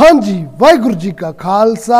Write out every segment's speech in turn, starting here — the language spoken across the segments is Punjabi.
ਹਾਂਜੀ ਵਾਹਿਗੁਰੂ ਜੀ ਕਾ ਖਾਲਸਾ